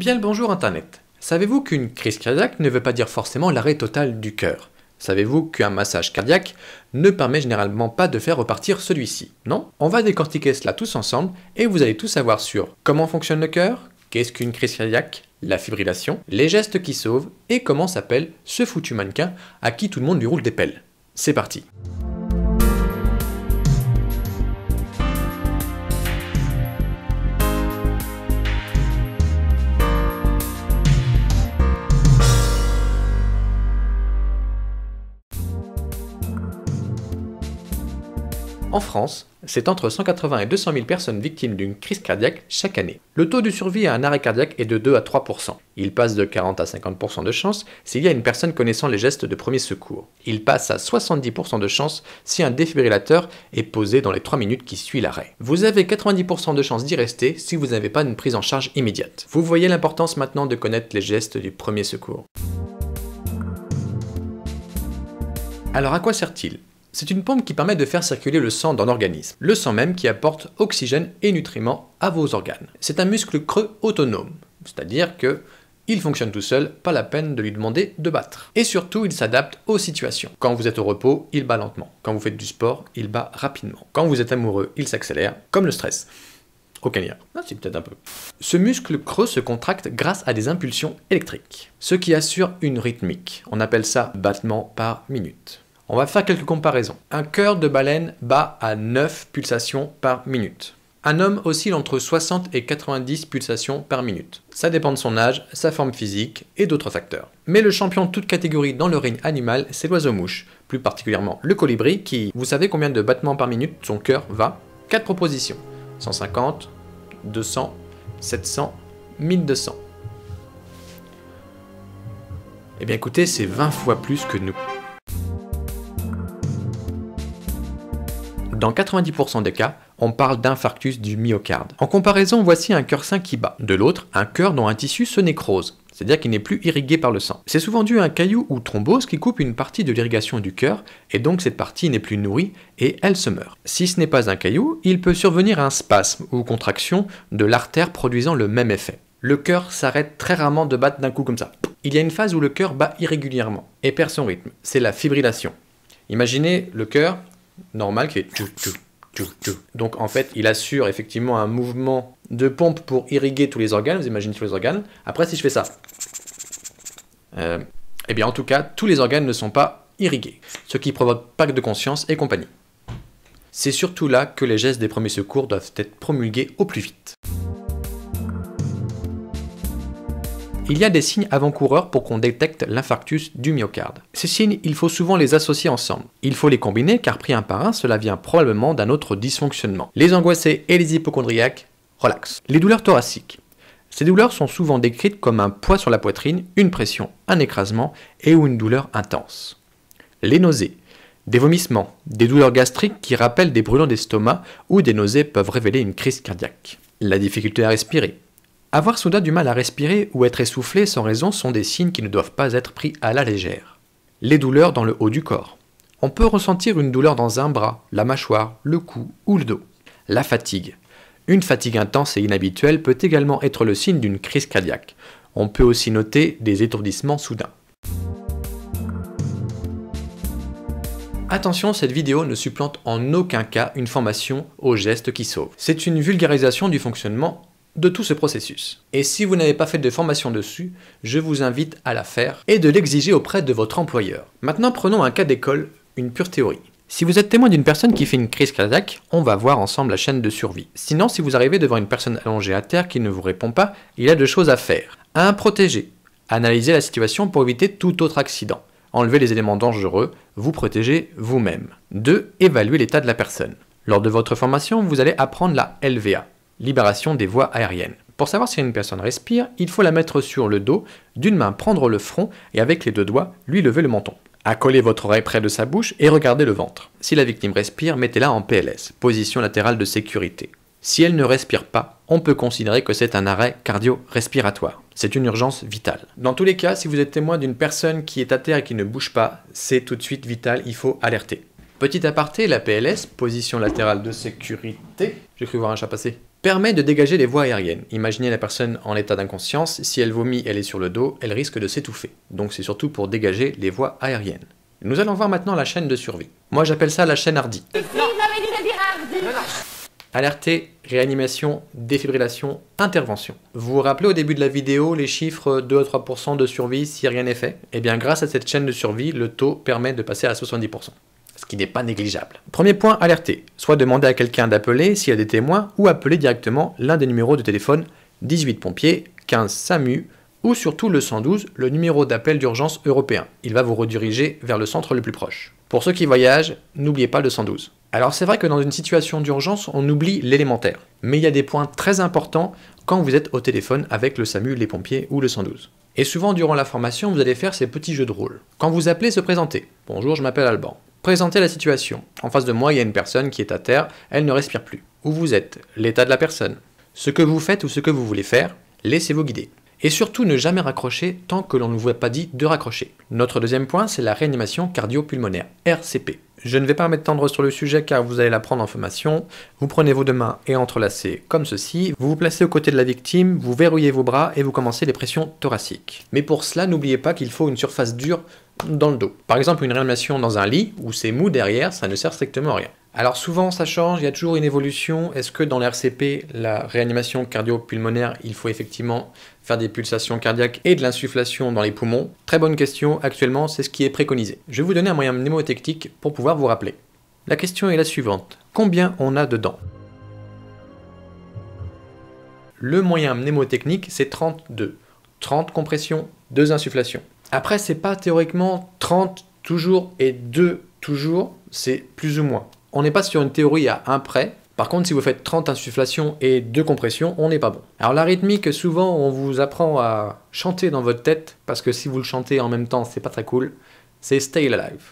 Bien le bonjour Internet. Savez-vous qu'une crise cardiaque ne veut pas dire forcément l'arrêt total du cœur Savez-vous qu'un massage cardiaque ne permet généralement pas de faire repartir celui-ci Non On va décortiquer cela tous ensemble et vous allez tout savoir sur comment fonctionne le cœur, qu'est-ce qu'une crise cardiaque, la fibrillation, les gestes qui sauvent et comment s'appelle ce foutu mannequin à qui tout le monde lui roule des pelles. C'est parti En France, c'est entre 180 et 200 000 personnes victimes d'une crise cardiaque chaque année. Le taux de survie à un arrêt cardiaque est de 2 à 3 Il passe de 40 à 50 de chance s'il y a une personne connaissant les gestes de premier secours. Il passe à 70 de chance si un défibrillateur est posé dans les 3 minutes qui suivent l'arrêt. Vous avez 90 de chance d'y rester si vous n'avez pas une prise en charge immédiate. Vous voyez l'importance maintenant de connaître les gestes du premier secours. Alors à quoi sert-il c'est une pompe qui permet de faire circuler le sang dans l'organisme, le sang même qui apporte oxygène et nutriments à vos organes. C'est un muscle creux autonome, c'est-à-dire que il fonctionne tout seul, pas la peine de lui demander de battre. Et surtout, il s'adapte aux situations. Quand vous êtes au repos, il bat lentement. Quand vous faites du sport, il bat rapidement. Quand vous êtes amoureux, il s'accélère, comme le stress. Aucun lien. c'est ah, peut-être un peu. Ce muscle creux se contracte grâce à des impulsions électriques, ce qui assure une rythmique. On appelle ça battement par minute. On va faire quelques comparaisons. Un cœur de baleine bat à 9 pulsations par minute. Un homme oscille entre 60 et 90 pulsations par minute. Ça dépend de son âge, sa forme physique et d'autres facteurs. Mais le champion de toute catégorie dans le règne animal, c'est l'oiseau-mouche, plus particulièrement le colibri qui, vous savez combien de battements par minute son cœur va 4 propositions. 150, 200, 700, 1200. Eh bien écoutez, c'est 20 fois plus que nous. dans 90% des cas, on parle d'infarctus du myocarde. En comparaison, voici un cœur sain qui bat. De l'autre, un cœur dont un tissu se nécrose, c'est-à-dire qu'il n'est plus irrigué par le sang. C'est souvent dû à un caillou ou thrombose qui coupe une partie de l'irrigation du cœur, et donc cette partie n'est plus nourrie et elle se meurt. Si ce n'est pas un caillou, il peut survenir un spasme ou contraction de l'artère produisant le même effet. Le cœur s'arrête très rarement de battre d'un coup comme ça. Il y a une phase où le cœur bat irrégulièrement et perd son rythme, c'est la fibrillation. Imaginez le cœur normal qui fait donc en fait, il assure effectivement un mouvement de pompe pour irriguer tous les organes. Vous imaginez tous les organes. Après, si je fais ça, et euh, eh bien en tout cas, tous les organes ne sont pas irrigués, ce qui provoque pas de conscience et compagnie. C'est surtout là que les gestes des premiers secours doivent être promulgués au plus vite. il y a des signes avant-coureurs pour qu'on détecte l'infarctus du myocarde. Ces signes, il faut souvent les associer ensemble. Il faut les combiner car pris un par un, cela vient probablement d'un autre dysfonctionnement. Les angoissés et les hypochondriaques, relax. Les douleurs thoraciques. Ces douleurs sont souvent décrites comme un poids sur la poitrine, une pression, un écrasement et ou une douleur intense. Les nausées. Des vomissements, des douleurs gastriques qui rappellent des brûlants d'estomac ou des nausées peuvent révéler une crise cardiaque. La difficulté à respirer, avoir soudain du mal à respirer ou être essoufflé sans raison sont des signes qui ne doivent pas être pris à la légère. Les douleurs dans le haut du corps. On peut ressentir une douleur dans un bras, la mâchoire, le cou ou le dos. La fatigue. Une fatigue intense et inhabituelle peut également être le signe d'une crise cardiaque. On peut aussi noter des étourdissements soudains. Attention, cette vidéo ne supplante en aucun cas une formation au gestes qui sauve. C'est une vulgarisation du fonctionnement de tout ce processus. Et si vous n'avez pas fait de formation dessus, je vous invite à la faire et de l'exiger auprès de votre employeur. Maintenant, prenons un cas d'école, une pure théorie. Si vous êtes témoin d'une personne qui fait une crise cardiaque, on va voir ensemble la chaîne de survie. Sinon, si vous arrivez devant une personne allongée à terre qui ne vous répond pas, il y a deux choses à faire. 1. Protéger. Analyser la situation pour éviter tout autre accident. Enlever les éléments dangereux, vous protéger vous-même. 2. Évaluer l'état de la personne. Lors de votre formation, vous allez apprendre la LVA, libération des voies aériennes. Pour savoir si une personne respire, il faut la mettre sur le dos, d'une main prendre le front et avec les deux doigts lui lever le menton. Accolez votre oreille près de sa bouche et regardez le ventre. Si la victime respire, mettez-la en PLS, position latérale de sécurité. Si elle ne respire pas, on peut considérer que c'est un arrêt cardio-respiratoire. C'est une urgence vitale. Dans tous les cas, si vous êtes témoin d'une personne qui est à terre et qui ne bouge pas, c'est tout de suite vital, il faut alerter. Petit aparté, la PLS, position latérale de sécurité. J'ai cru voir un chat passer permet de dégager les voies aériennes. Imaginez la personne en état d'inconscience, si elle vomit, elle est sur le dos, elle risque de s'étouffer. Donc c'est surtout pour dégager les voies aériennes. Nous allons voir maintenant la chaîne de survie. Moi j'appelle ça la chaîne Hardy. Alerte, Alerté, réanimation, défibrillation, intervention. Vous vous rappelez au début de la vidéo les chiffres 2 à 3% de survie si rien n'est fait Eh bien grâce à cette chaîne de survie, le taux permet de passer à 70% ce qui n'est pas négligeable. Premier point, alerter. Soit demander à quelqu'un d'appeler s'il y a des témoins, ou appeler directement l'un des numéros de téléphone 18 pompiers, 15 SAMU, ou surtout le 112, le numéro d'appel d'urgence européen. Il va vous rediriger vers le centre le plus proche. Pour ceux qui voyagent, n'oubliez pas le 112. Alors c'est vrai que dans une situation d'urgence, on oublie l'élémentaire. Mais il y a des points très importants quand vous êtes au téléphone avec le SAMU, les pompiers ou le 112. Et souvent durant la formation, vous allez faire ces petits jeux de rôle. Quand vous appelez, se présenter. Bonjour, je m'appelle Alban. Présentez la situation. En face de moi, il y a une personne qui est à terre, elle ne respire plus. Où vous êtes, l'état de la personne, ce que vous faites ou ce que vous voulez faire, laissez-vous guider. Et surtout, ne jamais raccrocher tant que l'on ne vous a pas dit de raccrocher. Notre deuxième point, c'est la réanimation cardio-pulmonaire, RCP. Je ne vais pas m'étendre sur le sujet car vous allez l'apprendre en formation. Vous prenez vos deux mains et entrelacez comme ceci. Vous vous placez aux côtés de la victime, vous verrouillez vos bras et vous commencez les pressions thoraciques. Mais pour cela, n'oubliez pas qu'il faut une surface dure dans le dos. Par exemple, une réanimation dans un lit où c'est mou derrière, ça ne sert strictement à rien. Alors souvent ça change, il y a toujours une évolution. Est-ce que dans l'RCP, la réanimation cardio-pulmonaire, il faut effectivement faire des pulsations cardiaques et de l'insufflation dans les poumons Très bonne question, actuellement c'est ce qui est préconisé. Je vais vous donner un moyen mnémotechnique pour pouvoir vous rappeler. La question est la suivante. Combien on a dedans Le moyen mnémotechnique c'est 32. 30 compressions, 2 insufflations. Après c'est pas théoriquement 30 toujours et 2 toujours, c'est plus ou moins on n'est pas sur une théorie à un prêt. Par contre, si vous faites 30 insufflations et 2 compressions, on n'est pas bon. Alors la rythmique, souvent, on vous apprend à chanter dans votre tête, parce que si vous le chantez en même temps, c'est pas très cool. C'est Stay Alive.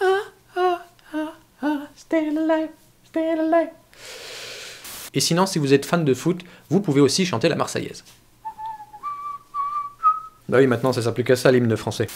Ah, ah, ah, ah stay Alive, Stay Alive. Et sinon, si vous êtes fan de foot, vous pouvez aussi chanter la Marseillaise. Bah oui, maintenant ça plus à ça l'hymne français.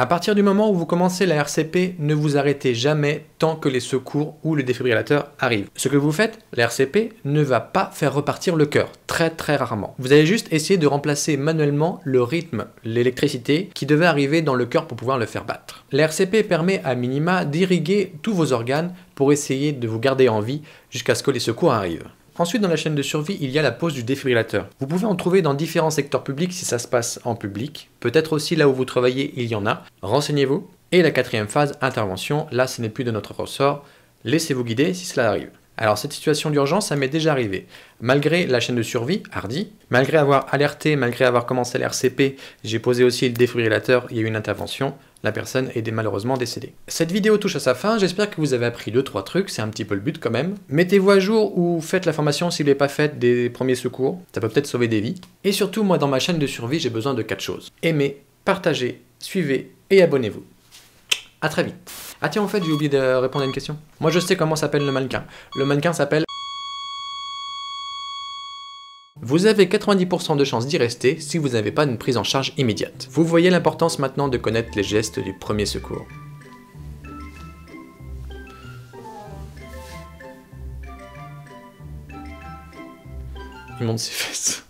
À partir du moment où vous commencez la RCP, ne vous arrêtez jamais tant que les secours ou le défibrillateur arrivent. Ce que vous faites, la RCP ne va pas faire repartir le cœur, très très rarement. Vous allez juste essayer de remplacer manuellement le rythme, l'électricité qui devait arriver dans le cœur pour pouvoir le faire battre. La RCP permet à minima d'irriguer tous vos organes pour essayer de vous garder en vie jusqu'à ce que les secours arrivent. Ensuite, dans la chaîne de survie, il y a la pose du défibrillateur. Vous pouvez en trouver dans différents secteurs publics si ça se passe en public. Peut-être aussi là où vous travaillez, il y en a. Renseignez-vous. Et la quatrième phase, intervention. Là, ce n'est plus de notre ressort. Laissez-vous guider si cela arrive. Alors cette situation d'urgence, ça m'est déjà arrivé. Malgré la chaîne de survie, Hardy, malgré avoir alerté, malgré avoir commencé l'RCP, j'ai posé aussi le défibrillateur, il y a eu une intervention, la personne est malheureusement décédée. Cette vidéo touche à sa fin, j'espère que vous avez appris 2-3 trucs, c'est un petit peu le but quand même. Mettez-vous à jour ou faites la formation si vous l'avez pas faite des premiers secours, ça peut peut-être sauver des vies. Et surtout, moi dans ma chaîne de survie, j'ai besoin de 4 choses. Aimez, partagez, suivez et abonnez-vous. A très vite ah tiens, en fait, j'ai oublié de répondre à une question. Moi, je sais comment s'appelle le mannequin. Le mannequin s'appelle... Vous avez 90% de chances d'y rester si vous n'avez pas une prise en charge immédiate. Vous voyez l'importance maintenant de connaître les gestes du premier secours. Il monte ses fesses.